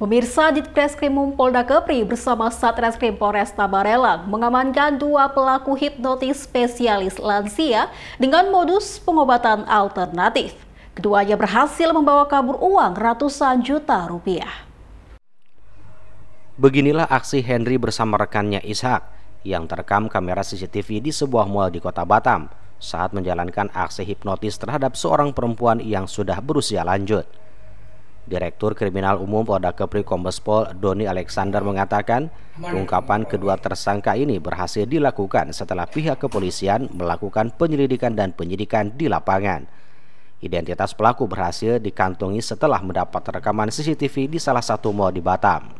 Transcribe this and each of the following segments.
Pemirsa di Treskrimum Polda Kepri bersama Satreskrim Polres Tabarelang mengamankan dua pelaku hipnotis spesialis lansia dengan modus pengobatan alternatif. Keduanya berhasil membawa kabur uang ratusan juta rupiah. Beginilah aksi Henry bersama rekannya Ishak yang terekam kamera CCTV di sebuah mal di kota Batam saat menjalankan aksi hipnotis terhadap seorang perempuan yang sudah berusia lanjut. Direktur Kriminal Umum Polda Kepri Kombespol Doni Alexander mengatakan, pengungkapan kedua tersangka ini berhasil dilakukan setelah pihak kepolisian melakukan penyelidikan dan penyidikan di lapangan. Identitas pelaku berhasil dikantongi setelah mendapat rekaman CCTV di salah satu mal di Batam.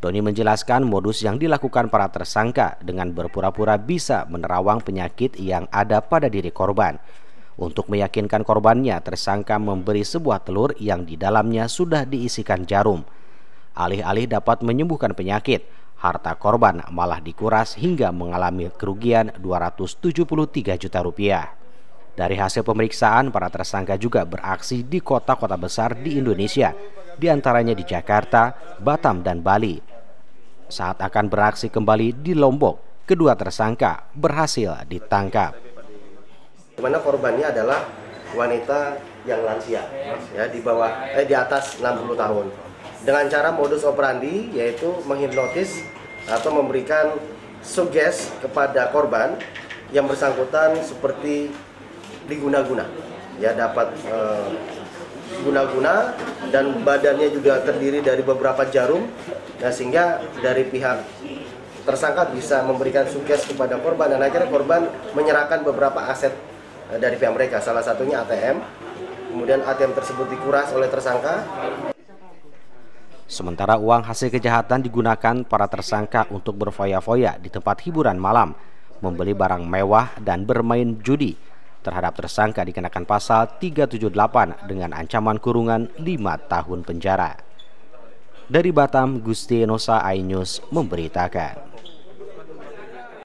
Doni menjelaskan modus yang dilakukan para tersangka dengan berpura-pura bisa menerawang penyakit yang ada pada diri korban untuk meyakinkan korbannya, tersangka memberi sebuah telur yang di dalamnya sudah diisikan jarum. Alih-alih dapat menyembuhkan penyakit, harta korban malah dikuras hingga mengalami kerugian 273 juta rupiah. Dari hasil pemeriksaan, para tersangka juga beraksi di kota-kota besar di Indonesia, diantaranya di Jakarta, Batam, dan Bali. Saat akan beraksi kembali di Lombok, kedua tersangka berhasil ditangkap mana korbannya adalah wanita yang lansia ya di bawah eh di atas 60 tahun dengan cara modus operandi yaitu menghipnotis atau memberikan suges kepada korban yang bersangkutan seperti diguna-guna ya dapat eh, guna-guna dan badannya juga terdiri dari beberapa jarum nah sehingga dari pihak tersangka bisa memberikan suges kepada korban dan akhirnya korban menyerahkan beberapa aset Eh, dari pihak mereka salah satunya ATM kemudian ATM tersebut dikuras oleh tersangka Sementara uang hasil kejahatan digunakan para tersangka untuk berfoya-foya di tempat hiburan malam, membeli barang mewah dan bermain judi. Terhadap tersangka dikenakan pasal 378 dengan ancaman kurungan 5 tahun penjara. Dari Batam, Gusti Nosa Ainyus memberitakan.